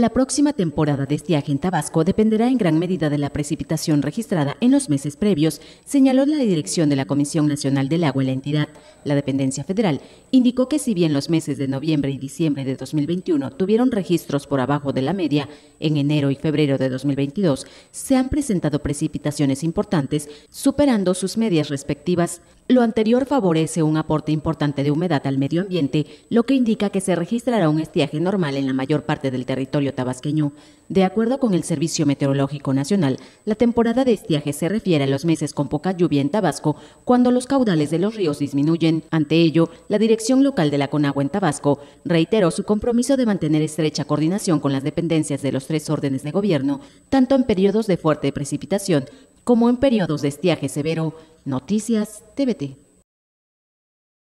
La próxima temporada de estiaje en Tabasco dependerá en gran medida de la precipitación registrada en los meses previos, señaló la dirección de la Comisión Nacional del Agua y la entidad. La dependencia federal indicó que si bien los meses de noviembre y diciembre de 2021 tuvieron registros por abajo de la media, en enero y febrero de 2022 se han presentado precipitaciones importantes, superando sus medias respectivas. Lo anterior favorece un aporte importante de humedad al medio ambiente, lo que indica que se registrará un estiaje normal en la mayor parte del territorio tabasqueño. De acuerdo con el Servicio Meteorológico Nacional, la temporada de estiaje se refiere a los meses con poca lluvia en Tabasco, cuando los caudales de los ríos disminuyen. Ante ello, la dirección local de la Conagua en Tabasco reiteró su compromiso de mantener estrecha coordinación con las dependencias de los tres órdenes de gobierno, tanto en periodos de fuerte precipitación como en periodos de estiaje severo. Noticias TVT.